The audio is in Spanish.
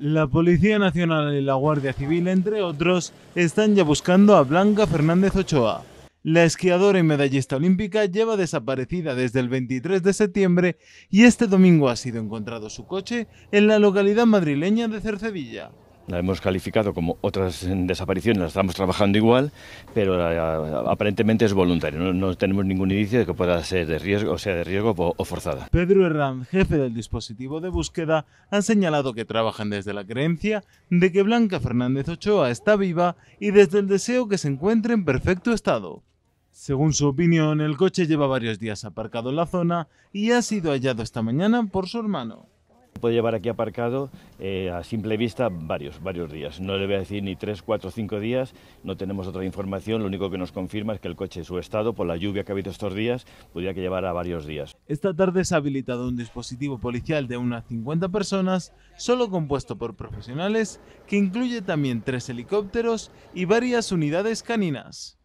La Policía Nacional y la Guardia Civil, entre otros, están ya buscando a Blanca Fernández Ochoa. La esquiadora y medallista olímpica lleva desaparecida desde el 23 de septiembre y este domingo ha sido encontrado su coche en la localidad madrileña de Cercedilla la hemos calificado como otras desapariciones, la estamos trabajando igual, pero eh, aparentemente es voluntario. No, tenemos ningún indicio de que pueda ser de riesgo, o sea de riesgo o forzada. Pedro Herrán, jefe del dispositivo de búsqueda, ha señalado que trabajan desde la creencia de que Blanca Fernández Ochoa está viva y desde el deseo que se encuentre en perfecto estado. Según su opinión, el coche lleva varios días aparcado en la zona y ha sido hallado esta mañana por su hermano. Puede llevar aquí aparcado eh, a simple vista varios, varios días. No le voy a decir ni tres, cuatro, cinco días. No tenemos otra información. Lo único que nos confirma es que el coche, su estado, por la lluvia que ha habido estos días, podría que llevar a varios días. Esta tarde se ha habilitado un dispositivo policial de unas 50 personas, solo compuesto por profesionales, que incluye también tres helicópteros y varias unidades caninas.